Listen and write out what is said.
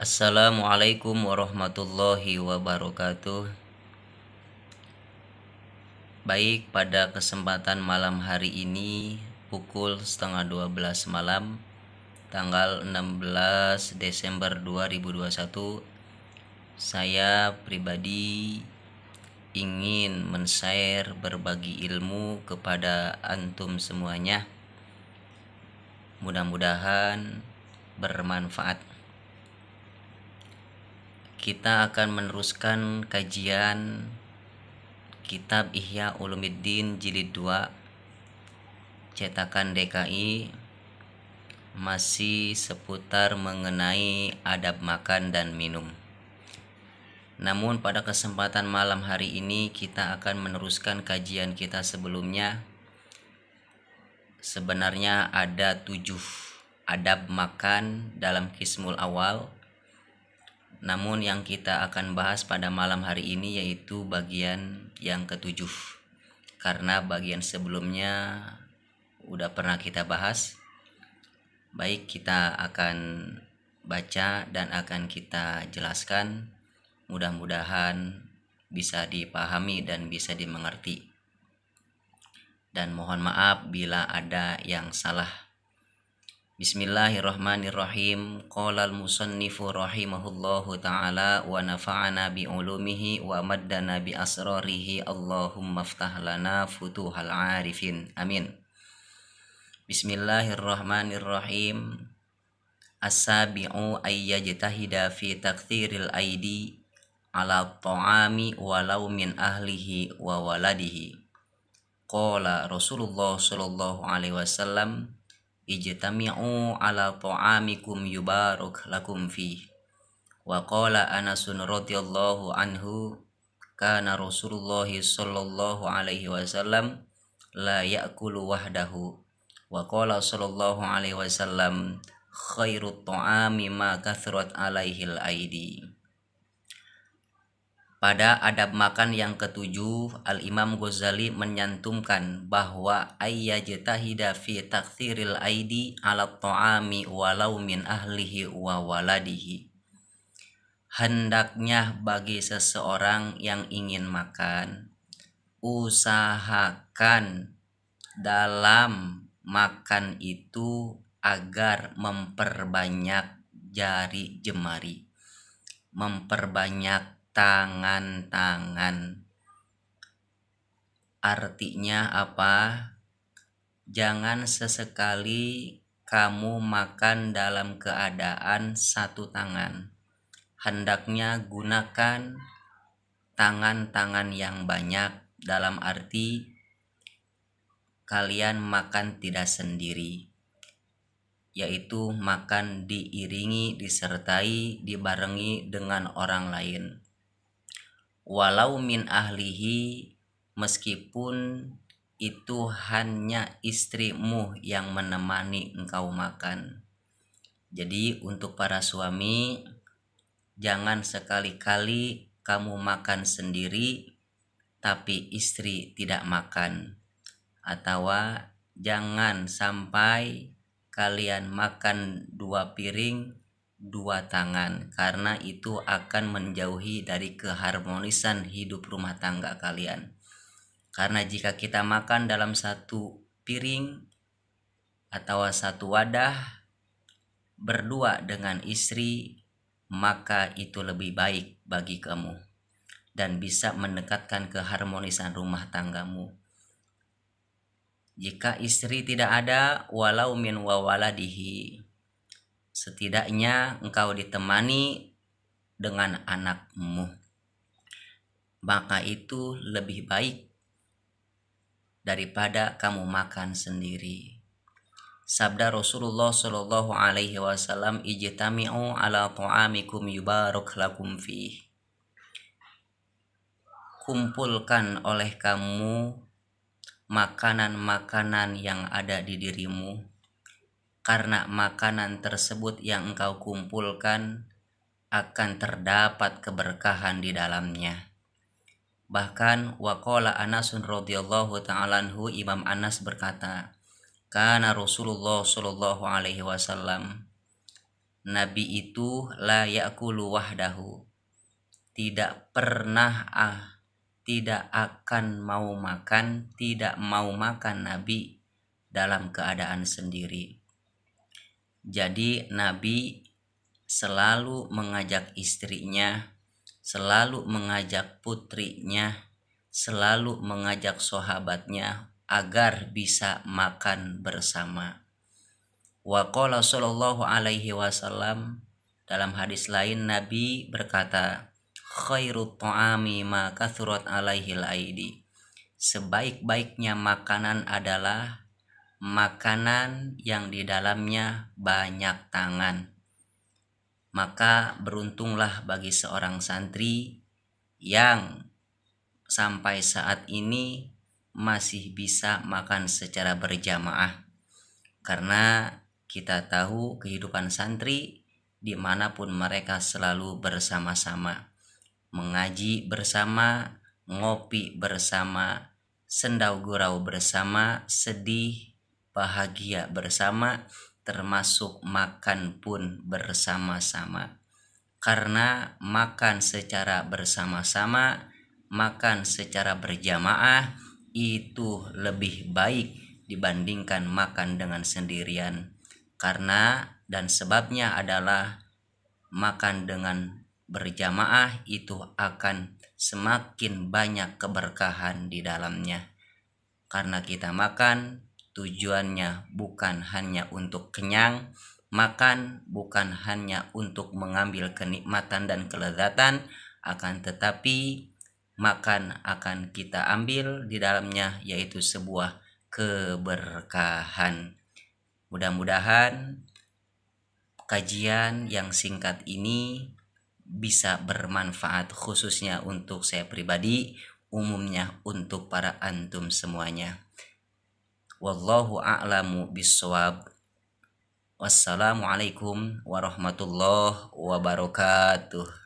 Assalamualaikum warahmatullahi wabarakatuh. Baik, pada kesempatan malam hari ini pukul setengah 12 malam tanggal 16 Desember 2021 saya pribadi ingin men-share berbagi ilmu kepada antum semuanya. Mudah-mudahan bermanfaat kita akan meneruskan kajian kitab Ihya Ulumiddin jilid 2 cetakan DKI masih seputar mengenai adab makan dan minum. Namun pada kesempatan malam hari ini kita akan meneruskan kajian kita sebelumnya. Sebenarnya ada tujuh adab makan dalam kismul awal namun yang kita akan bahas pada malam hari ini yaitu bagian yang ketujuh. Karena bagian sebelumnya udah pernah kita bahas. Baik, kita akan baca dan akan kita jelaskan. Mudah-mudahan bisa dipahami dan bisa dimengerti. Dan mohon maaf bila ada yang salah. Bismillahirrahmanirrahim. Qala al-musannifu rahimahullahu taala wa nafa'ana bi ulumihi wa maddana bi asrarihi. Allahumma aftah lana futuhal arifin. Amin. Bismillahirrahmanirrahim. As-sabi'u ayyajtahida fi takthiril aidi ala ta'ami walau min ahlihi wa waladihi. Qala Rasulullah sallallahu alaihi wasallam ijtami'u ala ta'amikum yubarak lakum fi wa qala Anas radhiyallahu anhu kana Rasulullah sallallahu alaihi wasallam la ya'kulu wahdahu wa qala sallallahu alaihi wasallam khairu ta'ami ma kathrat alaihil aidi pada adab makan yang ketujuh, Al-Imam Ghazali menyantumkan bahwa ayyajtahida fi taksiril aidi ala ta'ami walau min ahlihi wa waladihi. Hendaknya bagi seseorang yang ingin makan, usahakan dalam makan itu agar memperbanyak jari jemari, memperbanyak tangan-tangan. Artinya apa? Jangan sesekali kamu makan dalam keadaan satu tangan. Hendaknya gunakan tangan-tangan yang banyak dalam arti kalian makan tidak sendiri yaitu makan diiringi, disertai, dibarengi dengan orang lain walau min ahlihi meskipun itu hanya istrimu yang menemani engkau makan. Jadi untuk para suami jangan sekali-kali kamu makan sendiri tapi istri tidak makan atau jangan sampai kalian makan dua piring dua tangan karena itu akan menjauhi dari keharmonisan hidup rumah tangga kalian. Karena jika kita makan dalam satu piring atau satu wadah berdua dengan istri, maka itu lebih baik bagi kamu dan bisa mendekatkan keharmonisan rumah tanggamu. Jika istri tidak ada, walau min wawaladihi, setidaknya engkau ditemani dengan anakmu. Maka itu lebih baik daripada kamu makan sendiri. Sabda Rasulullah Shallallahu Alaihi Wasallam, "Ijtami'u ala ta'amikum yubarak lakum fi." Kumpulkan oleh kamu makanan-makanan yang ada di dirimu karena makanan tersebut yang engkau kumpulkan akan terdapat keberkahan di dalamnya. Bahkan waqala Anasun radhiyallahu ta'ala anhu Imam Anas berkata, "Kana Rasulullah shallallahu alaihi wasallam Nabi itu la yakulu wahdahu." Tidak pernah ah tidak akan mau makan, tidak mau makan Nabi dalam keadaan sendiri. Jadi Nabi selalu mengajak istrinya, selalu mengajak putrinya, selalu mengajak sahabatnya agar bisa makan bersama. Wa sallallahu alaihi wasallam dalam hadis lain Nabi berkata, khairu ta'ami ma kathurat alaihi aidi. Sebaik-baiknya makanan adalah makanan yang di dalamnya banyak tangan. Maka beruntunglah bagi seorang santri yang sampai saat ini masih bisa makan secara berjamaah karena kita tahu kehidupan santri dimanapun mereka selalu bersama-sama mengaji bersama ngopi bersama sendau gurau bersama sedih bahagia bersama termasuk makan pun bersama-sama. Karena makan secara bersama-sama, makan secara berjamaah itu lebih baik dibandingkan makan dengan sendirian. Karena dan sebabnya adalah makan dengan berjamaah itu akan semakin banyak keberkahan di dalamnya. Karena kita makan tujuannya bukan hanya untuk kenyang, makan bukan hanya untuk mengambil kenikmatan dan kelezatan, akan tetapi makan akan kita ambil di dalamnya yaitu sebuah keberkahan. Mudah-mudahan kajian yang singkat ini bisa bermanfaat khususnya untuk saya pribadi, umumnya untuk para antum semuanya wallahu a'lamu bisawab wassalamualaikum warahmatullahi wabarakatuh